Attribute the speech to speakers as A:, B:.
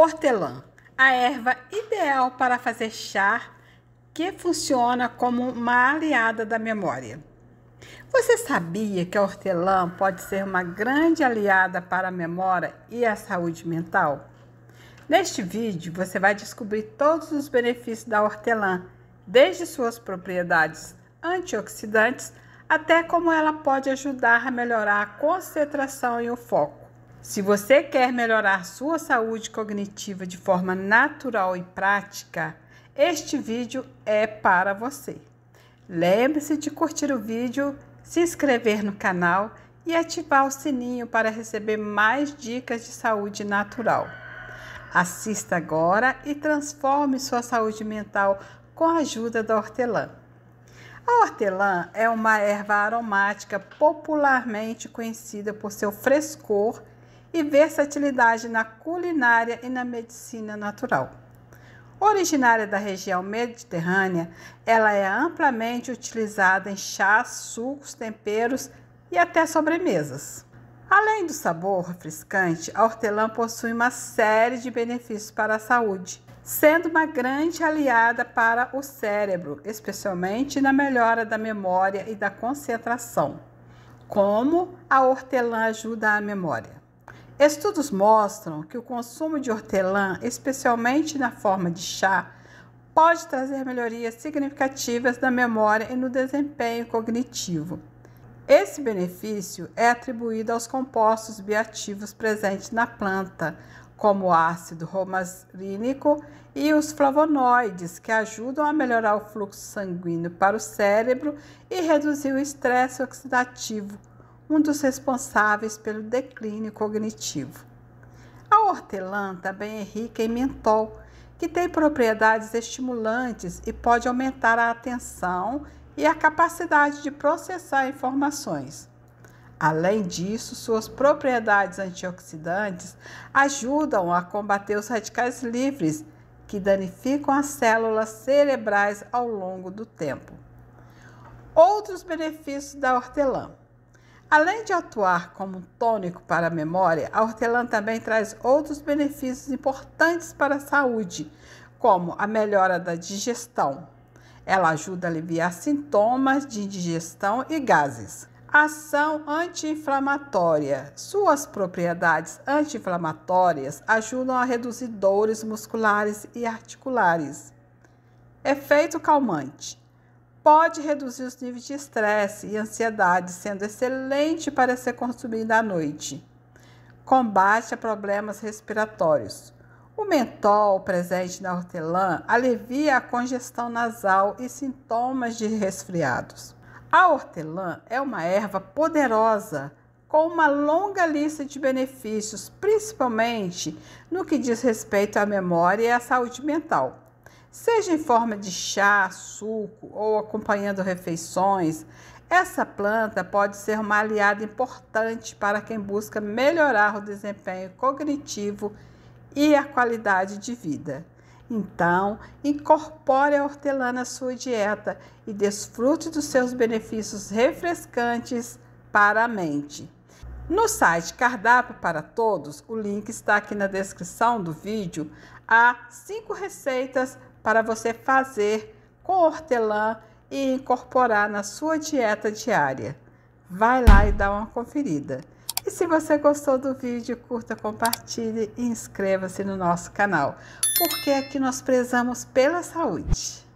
A: Hortelã, a erva ideal para fazer chá que funciona como uma aliada da memória. Você sabia que a hortelã pode ser uma grande aliada para a memória e a saúde mental? Neste vídeo você vai descobrir todos os benefícios da hortelã, desde suas propriedades antioxidantes até como ela pode ajudar a melhorar a concentração e o foco. Se você quer melhorar sua saúde cognitiva de forma natural e prática, este vídeo é para você. Lembre-se de curtir o vídeo, se inscrever no canal e ativar o sininho para receber mais dicas de saúde natural. Assista agora e transforme sua saúde mental com a ajuda da hortelã. A hortelã é uma erva aromática popularmente conhecida por seu frescor e versatilidade na culinária e na medicina natural. Originária da região mediterrânea, ela é amplamente utilizada em chás, sucos, temperos e até sobremesas. Além do sabor refrescante, a hortelã possui uma série de benefícios para a saúde, sendo uma grande aliada para o cérebro, especialmente na melhora da memória e da concentração, como a hortelã ajuda a memória. Estudos mostram que o consumo de hortelã, especialmente na forma de chá, pode trazer melhorias significativas na memória e no desempenho cognitivo. Esse benefício é atribuído aos compostos bioativos presentes na planta, como o ácido romarínico e os flavonoides, que ajudam a melhorar o fluxo sanguíneo para o cérebro e reduzir o estresse oxidativo, um dos responsáveis pelo declínio cognitivo. A hortelã também é rica em mentol, que tem propriedades estimulantes e pode aumentar a atenção e a capacidade de processar informações. Além disso, suas propriedades antioxidantes ajudam a combater os radicais livres, que danificam as células cerebrais ao longo do tempo. Outros benefícios da hortelã: Além de atuar como tônico para a memória, a hortelã também traz outros benefícios importantes para a saúde, como a melhora da digestão. Ela ajuda a aliviar sintomas de indigestão e gases. Ação anti-inflamatória. Suas propriedades anti-inflamatórias ajudam a reduzir dores musculares e articulares. Efeito calmante pode reduzir os níveis de estresse e ansiedade, sendo excelente para ser consumida à noite. Combate a problemas respiratórios. O mentol presente na hortelã alivia a congestão nasal e sintomas de resfriados. A hortelã é uma erva poderosa com uma longa lista de benefícios, principalmente no que diz respeito à memória e à saúde mental. Seja em forma de chá, suco ou acompanhando refeições, essa planta pode ser uma aliada importante para quem busca melhorar o desempenho cognitivo e a qualidade de vida. Então, incorpore a hortelã à sua dieta e desfrute dos seus benefícios refrescantes para a mente. No site Cardápio para Todos, o link está aqui na descrição do vídeo, há cinco receitas para você fazer com hortelã e incorporar na sua dieta diária. Vai lá e dá uma conferida. E se você gostou do vídeo, curta, compartilhe e inscreva-se no nosso canal, porque aqui é nós prezamos pela saúde.